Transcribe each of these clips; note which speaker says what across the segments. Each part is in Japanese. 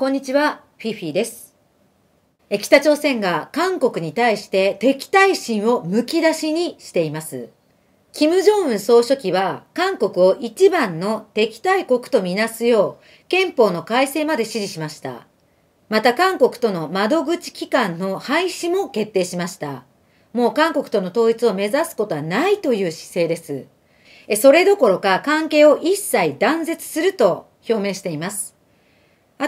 Speaker 1: こんにちは、フィフィです。北朝鮮が韓国に対して敵対心をむき出しにしています。金正恩総書記は韓国を一番の敵対国とみなすよう憲法の改正まで指示しました。また韓国との窓口機関の廃止も決定しました。もう韓国との統一を目指すことはないという姿勢です。それどころか関係を一切断絶すると表明しています。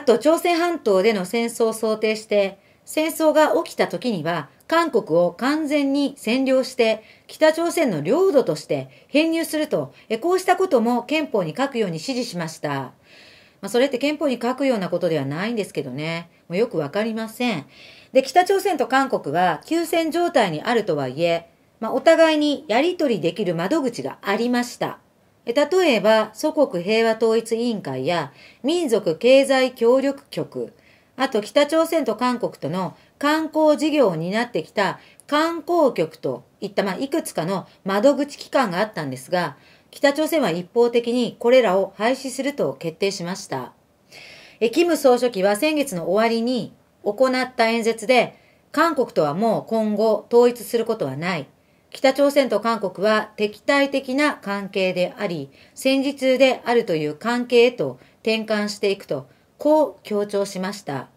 Speaker 1: と朝鮮半島での戦争を想定して、戦争が起きた時には韓国を完全に占領して北朝鮮の領土として編入すると、こうしたことも憲法に書くように指示しました。まあ、それって憲法に書くようなことではないんですけどね。もうよくわかりません。で、北朝鮮と韓国は休戦状態にあるとはいえ、まあ、お互いにやりとりできる窓口がありました。例えば、祖国平和統一委員会や民族経済協力局、あと北朝鮮と韓国との観光事業を担ってきた観光局といった、まあ、いくつかの窓口機関があったんですが、北朝鮮は一方的にこれらを廃止すると決定しました。え、キム総書記は先月の終わりに行った演説で、韓国とはもう今後統一することはない。北朝鮮と韓国は敵対的な関係であり、戦時中であるという関係へと転換していくと、こう強調しました。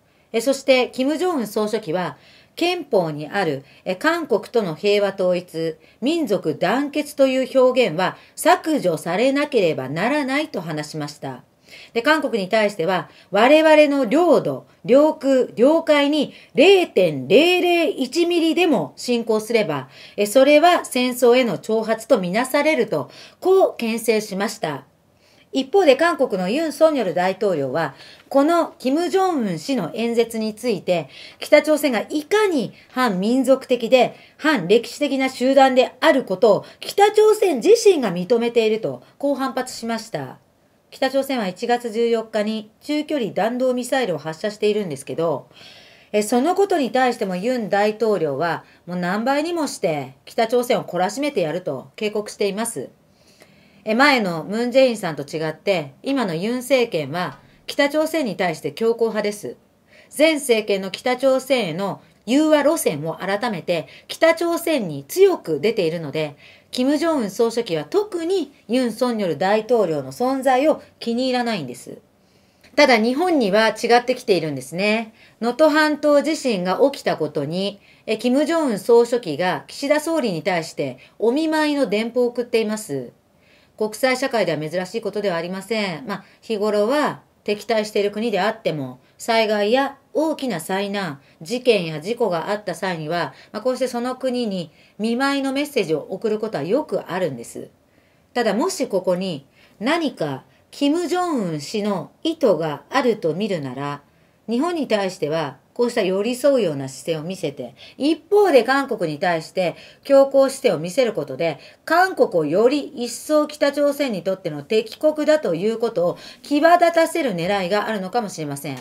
Speaker 1: そして、金正恩総書記は、憲法にある韓国との平和統一、民族団結という表現は削除されなければならないと話しました。で、韓国に対しては、我々の領土、領空、領海に0.001ミリでも侵攻すれば、それは戦争への挑発とみなされると、こう牽制しました。一方で韓国のユン・ソンニョル大統領は、この金正恩氏の演説について、北朝鮮がいかに反民族的で反歴史的な集団であることを北朝鮮自身が認めていると、こう反発しました。北朝鮮は1月14日に中距離弾道ミサイルを発射しているんですけど、えそのことに対してもユン大統領はもう何倍にもして北朝鮮を懲らしめてやると警告しています。え前のムン・ジェインさんと違って、今のユン政権は北朝鮮に対して強硬派です。前政権の北朝鮮への融和路線を改めて北朝鮮に強く出ているので、金正恩総書記は特にユン・ソンニョル大統領の存在を気に入らないんです。ただ日本には違ってきているんですね。能登半島地震が起きたことに、え金正恩総書記が岸田総理に対してお見舞いの電報を送っています。国際社会では珍しいことではありません。まあ、日頃は敵対している国であっても、災害や大きな災難、事件や事故があった際には、まあ、こうしてその国に見舞いのメッセージを送ることはよくあるんです。ただもしここに何かキム・ジョン氏の意図があると見るなら、日本に対してはこうした寄り添うような姿勢を見せて、一方で韓国に対して強硬姿勢を見せることで、韓国をより一層北朝鮮にとっての敵国だということを際立たせる狙いがあるのかもしれません。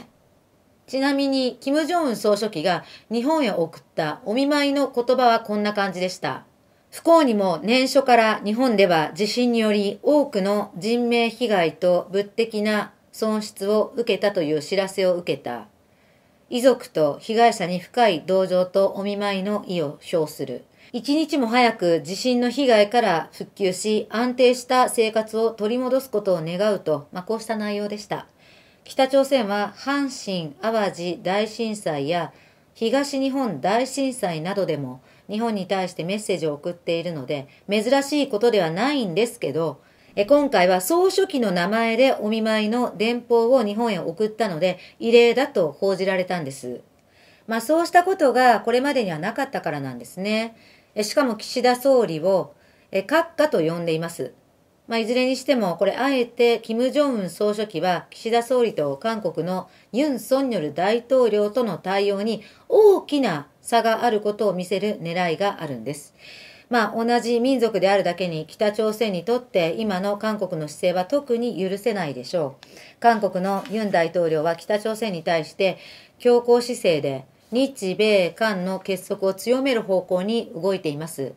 Speaker 1: ちなみに、金正恩総書記が日本へ送ったお見舞いの言葉はこんな感じでした。不幸にも年初から日本では地震により多くの人命被害と物的な損失を受けたという知らせを受けた。遺族と被害者に深い同情とお見舞いの意を表する。一日も早く地震の被害から復旧し、安定した生活を取り戻すことを願うと、まあ、こうした内容でした。北朝鮮は阪神・淡路大震災や東日本大震災などでも日本に対してメッセージを送っているので、珍しいことではないんですけど、え今回は総書記の名前でお見舞いの電報を日本へ送ったので、異例だと報じられたんです。まあそうしたことがこれまでにはなかったからなんですね。えしかも岸田総理を、え閣下と呼んでいます。まあ、いずれにしても、これ、あえて、金正恩総書記は、岸田総理と韓国のユン・ソンニョル大統領との対応に大きな差があることを見せる狙いがあるんです。まあ、同じ民族であるだけに北朝鮮にとって今の韓国の姿勢は特に許せないでしょう。韓国のユン大統領は北朝鮮に対して強硬姿勢で日米韓の結束を強める方向に動いています。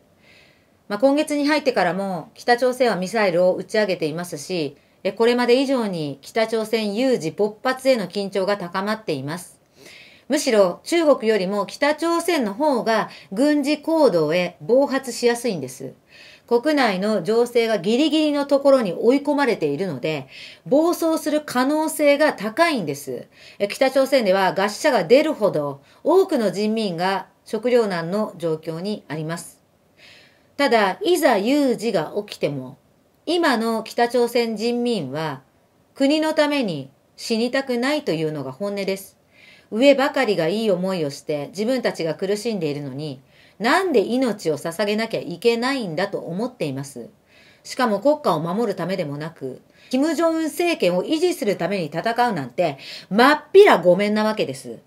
Speaker 1: まあ、今月に入ってからも北朝鮮はミサイルを打ち上げていますし、これまで以上に北朝鮮有事勃発への緊張が高まっています。むしろ中国よりも北朝鮮の方が軍事行動へ暴発しやすいんです。国内の情勢がギリギリのところに追い込まれているので、暴走する可能性が高いんです。北朝鮮では餓死者が出るほど多くの人民が食糧難の状況にあります。ただ、いざ有事が起きても、今の北朝鮮人民は国のために死にたくないというのが本音です。上ばかりがいい思いをして自分たちが苦しんでいるのに、なんで命を捧げなきゃいけないんだと思っています。しかも国家を守るためでもなく、金正恩政権を維持するために戦うなんて、まっぴらごめんなわけです。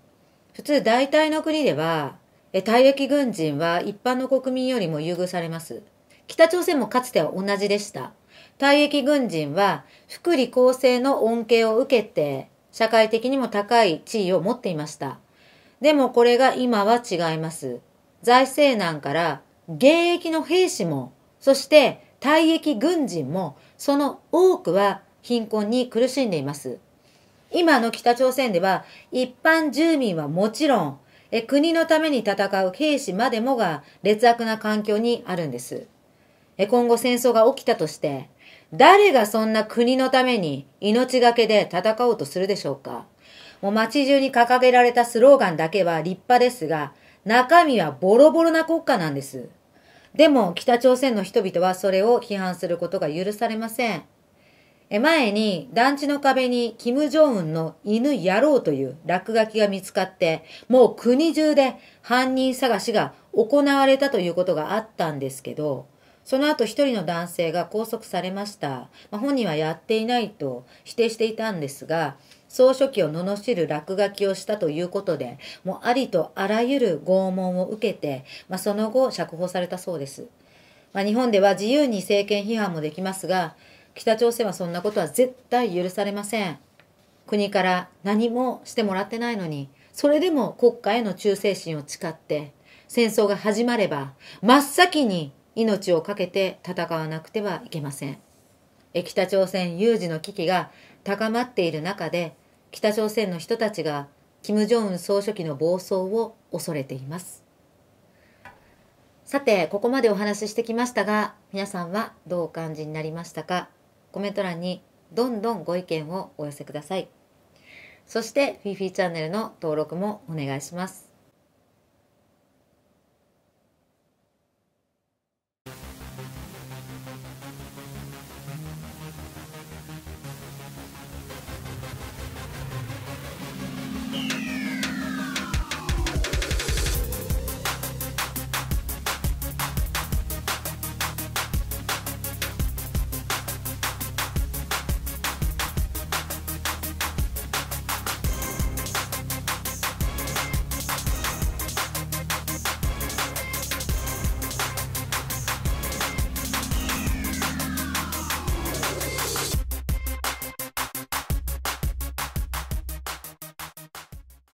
Speaker 1: 普通大体の国では、退役軍人は一般の国民よりも優遇されます。北朝鮮もかつては同じでした。退役軍人は福利厚生の恩恵を受けて社会的にも高い地位を持っていました。でもこれが今は違います。財政難から現役の兵士も、そして退役軍人も、その多くは貧困に苦しんでいます。今の北朝鮮では一般住民はもちろん、国のために戦う兵士までもが劣悪な環境にあるんです。今後戦争が起きたとして、誰がそんな国のために命がけで戦おうとするでしょうかもう街中に掲げられたスローガンだけは立派ですが、中身はボロボロな国家なんです。でも北朝鮮の人々はそれを批判することが許されません。前に団地の壁にキム・ジョンウンの犬野郎という落書きが見つかって、もう国中で犯人探しが行われたということがあったんですけど、その後一人の男性が拘束されました。まあ、本人はやっていないと否定していたんですが、総書記を罵る落書きをしたということで、もうありとあらゆる拷問を受けて、まあ、その後釈放されたそうです。まあ、日本では自由に政権批判もできますが、北朝鮮はそんなことは絶対許されません。国から何もしてもらってないのに、それでも国家への忠誠心を誓って、戦争が始まれば、真っ先に命を懸けて戦わなくてはいけません。北朝鮮有事の危機が高まっている中で、北朝鮮の人たちが金正恩総書記の暴走を恐れています。さて、ここまでお話ししてきましたが、皆さんはどうお感じになりましたかコメント欄にどんどんご意見をお寄せください。そして、フィフィチャンネルの登録もお願いします。